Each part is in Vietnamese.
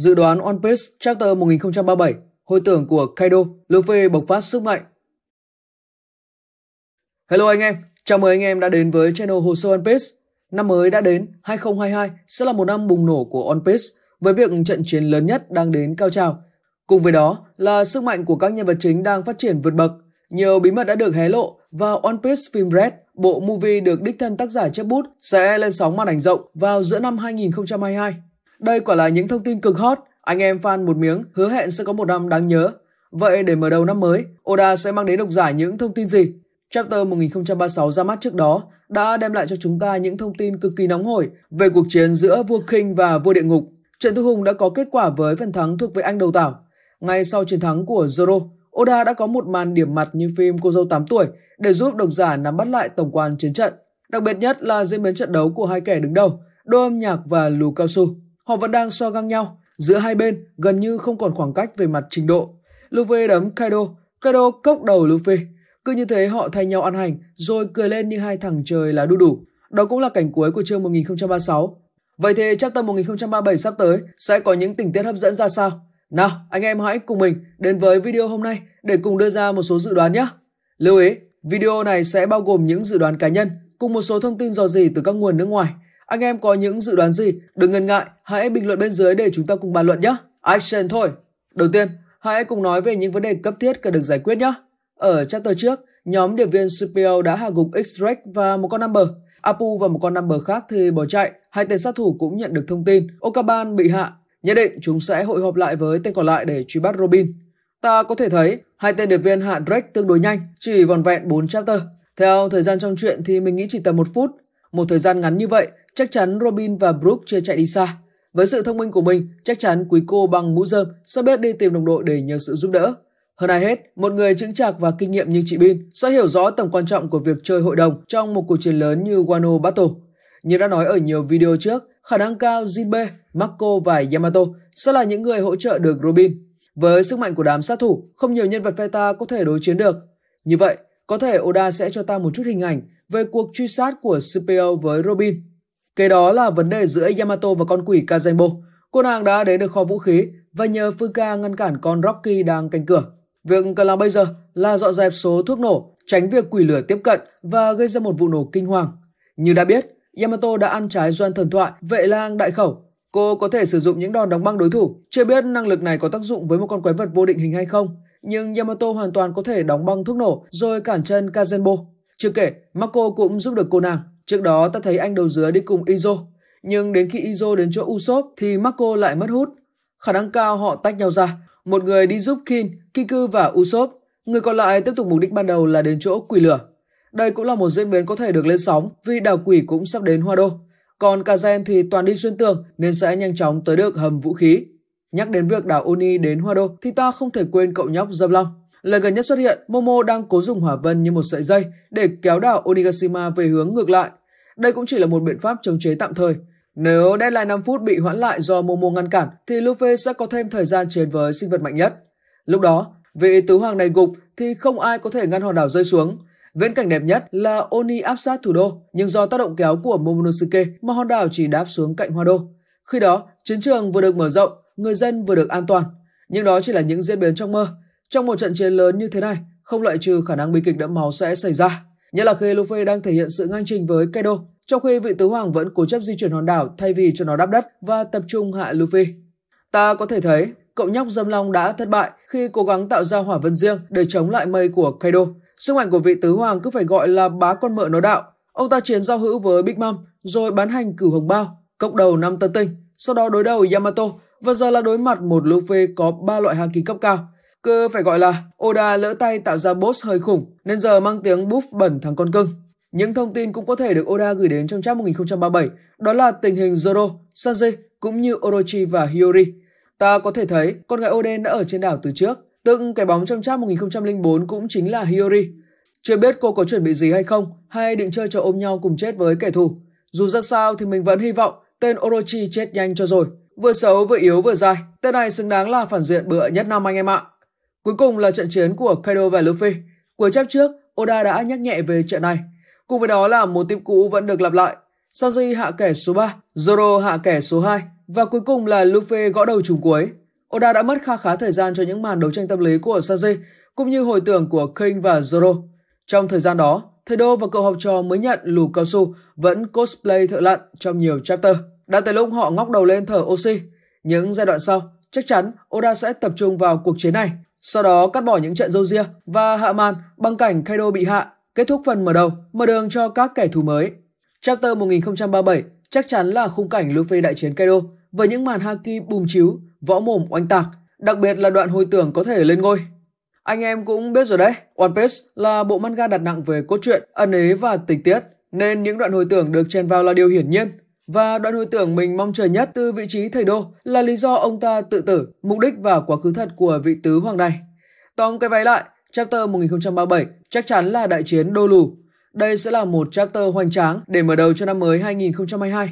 Dự đoán One Piece Chapter 1037, hồi tưởng của Kaido, Luffy bộc phát sức mạnh. Hello anh em, chào mừng anh em đã đến với channel Hồ sơ One Piece. Năm mới đã đến, 2022 sẽ là một năm bùng nổ của One Piece với việc trận chiến lớn nhất đang đến cao trào. Cùng với đó là sức mạnh của các nhân vật chính đang phát triển vượt bậc. Nhiều bí mật đã được hé lộ và One Piece Film Red, bộ movie được đích thân tác giả chép bút sẽ lên sóng màn ảnh rộng vào giữa năm 2022. Đây quả là những thông tin cực hot, anh em fan một miếng hứa hẹn sẽ có một năm đáng nhớ. Vậy để mở đầu năm mới, Oda sẽ mang đến độc giả những thông tin gì? Chapter 1036 ra mắt trước đó đã đem lại cho chúng ta những thông tin cực kỳ nóng hổi về cuộc chiến giữa vua King và vua địa ngục. Trận thu hùng đã có kết quả với phần thắng thuộc về anh đầu tảo. Ngay sau chiến thắng của Zoro, Oda đã có một màn điểm mặt như phim Cô dâu 8 tuổi để giúp độc giả nắm bắt lại tổng quan chiến trận. Đặc biệt nhất là diễn biến trận đấu của hai kẻ đứng đầu, đô âm nhạc và lù cao su. Họ vẫn đang so găng nhau, giữa hai bên gần như không còn khoảng cách về mặt trình độ. Luffy đấm Kaido, Kaido cốc đầu Luffy. Cứ như thế họ thay nhau ăn hành rồi cười lên như hai thằng trời là đu đủ. Đó cũng là cảnh cuối của chương 1036. Vậy thì chắc tâm 1037 sắp tới sẽ có những tình tiết hấp dẫn ra sao? Nào, anh em hãy cùng mình đến với video hôm nay để cùng đưa ra một số dự đoán nhé. Lưu ý, video này sẽ bao gồm những dự đoán cá nhân cùng một số thông tin dò dỉ từ các nguồn nước ngoài. Anh em có những dự đoán gì? Đừng ngần ngại, hãy bình luận bên dưới để chúng ta cùng bàn luận nhé. Action thôi! Đầu tiên, hãy cùng nói về những vấn đề cấp thiết cần được giải quyết nhé. Ở chapter trước, nhóm điệp viên CPO đã hạ gục x và một con number. Apu và một con number khác thì bỏ chạy. Hai tên sát thủ cũng nhận được thông tin Okaban bị hạ. Nhất định chúng sẽ hội họp lại với tên còn lại để truy bắt Robin. Ta có thể thấy hai tên điệp viên hạ Drake tương đối nhanh, chỉ vòn vẹn 4 chapter. Theo thời gian trong chuyện thì mình nghĩ chỉ tầm một phút một thời gian ngắn như vậy, chắc chắn Robin và Brooke chưa chạy đi xa. Với sự thông minh của mình, chắc chắn quý cô bằng mũ dơm sẽ biết đi tìm đồng đội để nhờ sự giúp đỡ. Hơn ai hết, một người chững chạc và kinh nghiệm như chị Bin sẽ hiểu rõ tầm quan trọng của việc chơi hội đồng trong một cuộc chiến lớn như Wano Battle. Như đã nói ở nhiều video trước, khả năng cao Jinbe, Marco và Yamato sẽ là những người hỗ trợ được Robin. Với sức mạnh của đám sát thủ, không nhiều nhân vật phe có thể đối chiến được. Như vậy, có thể Oda sẽ cho ta một chút hình ảnh về cuộc truy sát của Scipio với Robin. Kế đó là vấn đề giữa Yamato và con quỷ Kazenbo. Cô nàng đã đến được kho vũ khí và nhờ Fuka ngăn cản con Rocky đang canh cửa. Việc cần làm bây giờ là dọn dẹp số thuốc nổ, tránh việc quỷ lửa tiếp cận và gây ra một vụ nổ kinh hoàng. Như đã biết, Yamato đã ăn trái doan thần thoại, vệ lang đại khẩu. Cô có thể sử dụng những đòn đóng băng đối thủ. Chưa biết năng lực này có tác dụng với một con quái vật vô định hình hay không, nhưng Yamato hoàn toàn có thể đóng băng thuốc nổ rồi cản chân Kazenbo. Chưa kể, Mako cũng giúp được cô nàng. Trước đó ta thấy anh đầu dứa đi cùng Izo, nhưng đến khi Izo đến chỗ Usopp thì Mako lại mất hút. Khả năng cao họ tách nhau ra, một người đi giúp Kin, Kiku và Usopp, người còn lại tiếp tục mục đích ban đầu là đến chỗ quỷ lửa. Đây cũng là một diễn biến có thể được lên sóng vì đảo quỷ cũng sắp đến Hoa Đô. Còn Kazen thì toàn đi xuyên tường nên sẽ nhanh chóng tới được hầm vũ khí. Nhắc đến việc đảo Uni đến Hoa Đô thì ta không thể quên cậu nhóc Dâm Long. Lần gần nhất xuất hiện, Momo đang cố dùng hỏa vân như một sợi dây để kéo đảo Onigashima về hướng ngược lại. Đây cũng chỉ là một biện pháp chống chế tạm thời. Nếu deadline 5 phút bị hoãn lại do Momo ngăn cản thì Luffy sẽ có thêm thời gian chiến với sinh vật mạnh nhất. Lúc đó, vị tứ hoàng này gục thì không ai có thể ngăn hòn đảo rơi xuống. Viễn cảnh đẹp nhất là Oni áp sát thủ đô, nhưng do tác động kéo của Momonosuke mà hòn đảo chỉ đáp xuống cạnh Hoa Đô. Khi đó, chiến trường vừa được mở rộng, người dân vừa được an toàn. Nhưng đó chỉ là những diễn biến trong mơ. Trong một trận chiến lớn như thế này, không loại trừ khả năng bi kịch đẫm máu sẽ xảy ra. Nhất là khi Luffy đang thể hiện sự ngang trình với Kaido, trong khi vị tứ hoàng vẫn cố chấp di chuyển hòn đảo thay vì cho nó đáp đất và tập trung hạ Luffy. Ta có thể thấy, cậu nhóc dâm long đã thất bại khi cố gắng tạo ra hỏa vân riêng để chống lại mây của Kaido. Sức mạnh của vị tứ hoàng cứ phải gọi là bá con mợ nó đạo. Ông ta chiến giao hữu với Big Mom, rồi bán hành cửu hồng bao, cộng đầu năm tân tinh, sau đó đối đầu Yamato và giờ là đối mặt một lũ phê có ba loại haki cấp cao. Cơ phải gọi là Oda lỡ tay tạo ra boss hơi khủng, nên giờ mang tiếng buff bẩn thằng con cưng. Những thông tin cũng có thể được Oda gửi đến trong chat 1037, đó là tình hình Zoro, Sanji cũng như Orochi và Hiyori. Ta có thể thấy con gái Oden đã ở trên đảo từ trước, Từng cái bóng trong chat 1004 cũng chính là Hiyori. Chưa biết cô có chuẩn bị gì hay không, hay định chơi trò ôm nhau cùng chết với kẻ thù. Dù ra sao thì mình vẫn hy vọng tên Orochi chết nhanh cho rồi. Vừa xấu vừa yếu vừa dài, tên này xứng đáng là phản diện bựa nhất năm anh em ạ. Cuối cùng là trận chiến của Kaido và Luffy. Cuối chép trước, Oda đã nhắc nhẹ về trận này. Cùng với đó là một tiếp cũ vẫn được lặp lại. Sanji hạ kẻ số 3, Zoro hạ kẻ số 2 và cuối cùng là Luffy gõ đầu trùng cuối. Oda đã mất khá khá thời gian cho những màn đấu tranh tâm lý của Sanji cũng như hồi tưởng của King và Zoro. Trong thời gian đó, thầy Đô và cậu học trò mới nhận lù cao su vẫn cosplay thợ lặn trong nhiều chapter. Đã tới lúc họ ngóc đầu lên thở oxy. Những giai đoạn sau, chắc chắn Oda sẽ tập trung vào cuộc chiến này. Sau đó cắt bỏ những trận dâu ria và hạ màn bằng cảnh Kaido bị hạ, kết thúc phần mở đầu, mở đường cho các kẻ thù mới. Chapter 1037 chắc chắn là khung cảnh Luffy đại chiến Kaido với những màn haki bùm chiếu, võ mồm oanh tạc, đặc biệt là đoạn hồi tưởng có thể lên ngôi. Anh em cũng biết rồi đấy, One Piece là bộ manga đặt nặng về cốt truyện, ân ý và tình tiết, nên những đoạn hồi tưởng được chen vào là điều hiển nhiên. Và đoạn hồi tưởng mình mong chờ nhất từ vị trí thầy đô là lý do ông ta tự tử, mục đích và quá khứ thật của vị tứ hoàng này. Tóm cái váy lại, chapter 1037 chắc chắn là đại chiến đô lù. Đây sẽ là một chapter hoành tráng để mở đầu cho năm mới 2022.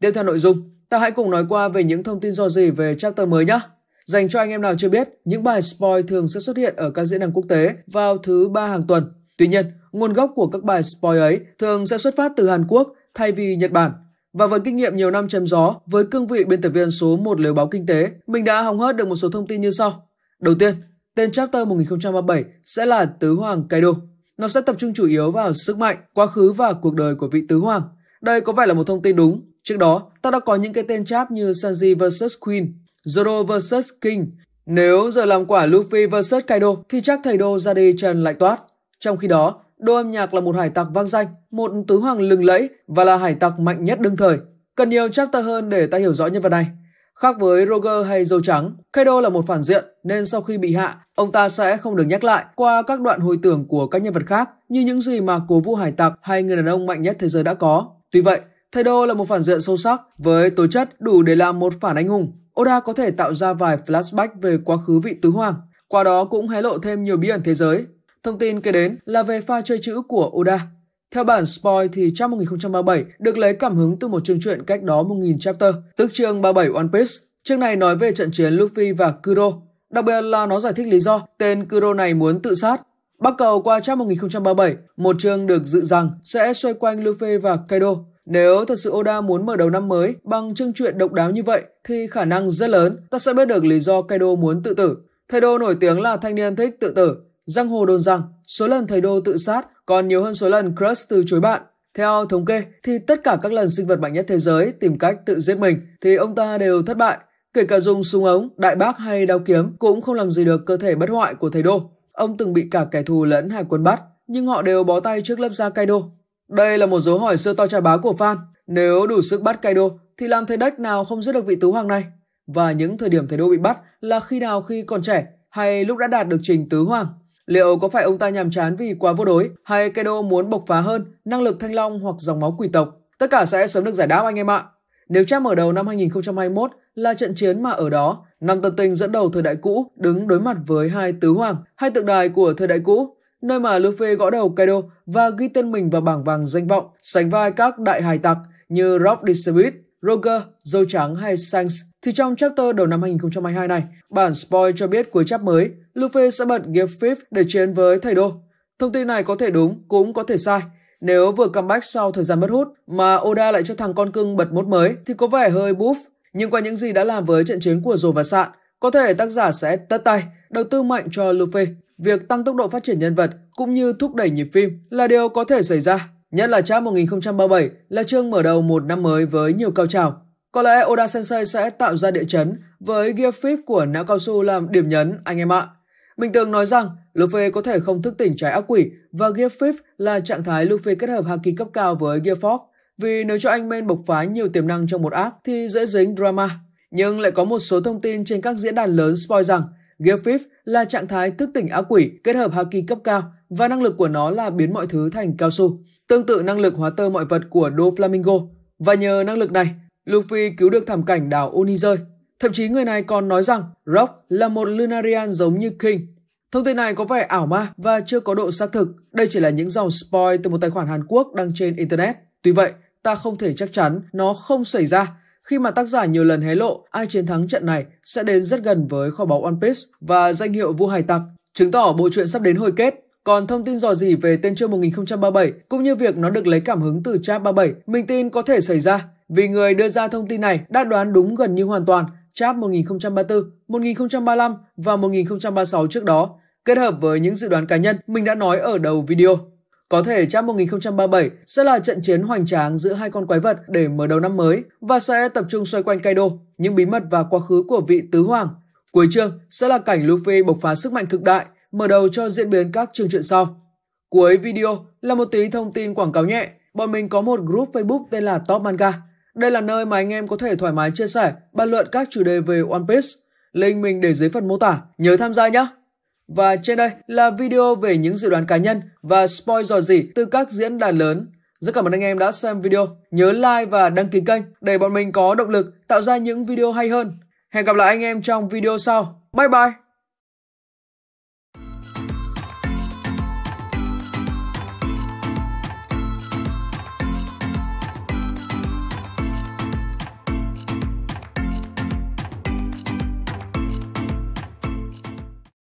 Tiếp theo nội dung, ta hãy cùng nói qua về những thông tin do gì về chapter mới nhé. Dành cho anh em nào chưa biết, những bài spoil thường sẽ xuất hiện ở các diễn đàn quốc tế vào thứ ba hàng tuần. Tuy nhiên, nguồn gốc của các bài spoil ấy thường sẽ xuất phát từ Hàn Quốc thay vì Nhật Bản. Và với kinh nghiệm nhiều năm chém gió, với cương vị biên tập viên số 1 liều báo kinh tế, mình đã hóng hớt được một số thông tin như sau. Đầu tiên, tên chapter 1037 sẽ là Tứ Hoàng Kaido. Nó sẽ tập trung chủ yếu vào sức mạnh, quá khứ và cuộc đời của vị Tứ Hoàng. Đây có vẻ là một thông tin đúng. Trước đó, ta đã có những cái tên chap như Sanji vs Queen, Zoro vs King. Nếu giờ làm quả Luffy vs Kaido thì chắc thầy Đô ra đi trần lạnh toát. Trong khi đó, Đô âm nhạc là một hải tặc vang danh, một tứ hoàng lừng lẫy và là hải tặc mạnh nhất đương thời. Cần nhiều chapter hơn để ta hiểu rõ nhân vật này. Khác với Roger hay Dâu Trắng, Kaido là một phản diện nên sau khi bị hạ, ông ta sẽ không được nhắc lại qua các đoạn hồi tưởng của các nhân vật khác như những gì mà cố vũ hải tặc hay người đàn ông mạnh nhất thế giới đã có. Tuy vậy, Kaido là một phản diện sâu sắc với tố chất đủ để làm một phản anh hùng. Oda có thể tạo ra vài flashback về quá khứ vị tứ hoàng, qua đó cũng hé lộ thêm nhiều bí ẩn thế giới Thông tin kể đến là về pha chơi chữ của Oda. Theo bản spoil thì trong 1037 được lấy cảm hứng từ một chương truyện cách đó 1000 chapter, tức chương 37 One Piece. Chương này nói về trận chiến Luffy và Kuro. Đặc biệt là nó giải thích lý do tên Kuro này muốn tự sát. Bắt cầu qua trang 1037, một chương được dự rằng sẽ xoay quanh Luffy và Kaido. Nếu thật sự Oda muốn mở đầu năm mới bằng chương truyện độc đáo như vậy thì khả năng rất lớn ta sẽ biết được lý do Kaido muốn tự tử. Kaido nổi tiếng là thanh niên thích tự tử, Giang Hồ đồn rằng số lần thầy Đô tự sát còn nhiều hơn số lần Crush từ chối bạn. Theo thống kê thì tất cả các lần sinh vật mạnh nhất thế giới tìm cách tự giết mình thì ông ta đều thất bại. Kể cả dùng súng ống, đại bác hay đao kiếm cũng không làm gì được cơ thể bất hoại của thầy Đô. Ông từng bị cả kẻ thù lẫn hải quân bắt, nhưng họ đều bó tay trước lớp da đô. Đây là một dấu hỏi xưa to trà bá của fan. Nếu đủ sức bắt đô thì làm thầy đách nào không giết được vị tứ hoàng này? Và những thời điểm thầy Đô bị bắt là khi nào khi còn trẻ hay lúc đã đạt được trình tứ hoàng? Liệu có phải ông ta nhàm chán vì quá vô đối hay Kaido muốn bộc phá hơn năng lực thanh long hoặc dòng máu quỷ tộc? Tất cả sẽ sớm được giải đáp anh em ạ. Nếu trang mở đầu năm 2021 là trận chiến mà ở đó, năm tân tinh dẫn đầu thời đại cũ đứng đối mặt với hai tứ hoàng, hai tượng đài của thời đại cũ, nơi mà Luffy gõ đầu Kaido và ghi tên mình vào bảng vàng danh vọng, sánh vai các đại hải tặc như Rock Disabit, Roger, Dâu Trắng hay Sanks. Thì trong chapter đầu năm 2022 này, bản spoil cho biết cuối chap mới Luffy sẽ bật Gear Fifth để chiến với thầy Đô. Thông tin này có thể đúng, cũng có thể sai. Nếu vừa comeback sau thời gian mất hút mà Oda lại cho thằng con cưng bật mốt mới thì có vẻ hơi buff. Nhưng qua những gì đã làm với trận chiến của Dồ và Sạn, có thể tác giả sẽ tất tay, đầu tư mạnh cho Luffy. Việc tăng tốc độ phát triển nhân vật cũng như thúc đẩy nhịp phim là điều có thể xảy ra. Nhất là trang 1037 là chương mở đầu một năm mới với nhiều cao trào. Có lẽ Oda Sensei sẽ tạo ra địa chấn với Gear Fifth của não cao su làm điểm nhấn anh em ạ. Mình tường nói rằng Luffy có thể không thức tỉnh trái ác quỷ và Gear Fifth là trạng thái Luffy kết hợp Haki cấp cao với Gear Force. Vì nếu cho anh Men bộc phá nhiều tiềm năng trong một ác thì dễ dính drama. Nhưng lại có một số thông tin trên các diễn đàn lớn spoil rằng Gear Fifth là trạng thái thức tỉnh ác quỷ kết hợp Haki cấp cao và năng lực của nó là biến mọi thứ thành cao su, tương tự năng lực hóa tơ mọi vật của Do Flamingo Và nhờ năng lực này, Luffy cứu được thảm cảnh đảo Onizơi Thậm chí người này còn nói rằng Rock là một Lunarian giống như King. Thông tin này có vẻ ảo ma và chưa có độ xác thực. Đây chỉ là những dòng spoil từ một tài khoản Hàn Quốc đăng trên Internet. Tuy vậy, ta không thể chắc chắn nó không xảy ra khi mà tác giả nhiều lần hé lộ ai chiến thắng trận này sẽ đến rất gần với kho báu One Piece và danh hiệu vua hải tặc, chứng tỏ bộ truyện sắp đến hồi kết. Còn thông tin dò dỉ về tên chương 1037 cũng như việc nó được lấy cảm hứng từ chat 37 mình tin có thể xảy ra vì người đưa ra thông tin này đã đoán đúng gần như hoàn toàn Chap 1034, 1035 và 1036 trước đó, kết hợp với những dự đoán cá nhân mình đã nói ở đầu video. Có thể Chap 1037 sẽ là trận chiến hoành tráng giữa hai con quái vật để mở đầu năm mới và sẽ tập trung xoay quanh Kaido, những bí mật và quá khứ của vị tứ hoàng. Cuối chương sẽ là cảnh Luffy bộc phá sức mạnh cực đại, mở đầu cho diễn biến các chương truyện sau. Cuối video là một tí thông tin quảng cáo nhẹ. Bọn mình có một group Facebook tên là Top Manga. Đây là nơi mà anh em có thể thoải mái chia sẻ, bàn luận các chủ đề về One Piece. Link mình để dưới phần mô tả, nhớ tham gia nhé! Và trên đây là video về những dự đoán cá nhân và spoil dò dỉ từ các diễn đàn lớn. Rất cảm ơn anh em đã xem video. Nhớ like và đăng ký kênh để bọn mình có động lực tạo ra những video hay hơn. Hẹn gặp lại anh em trong video sau. Bye bye!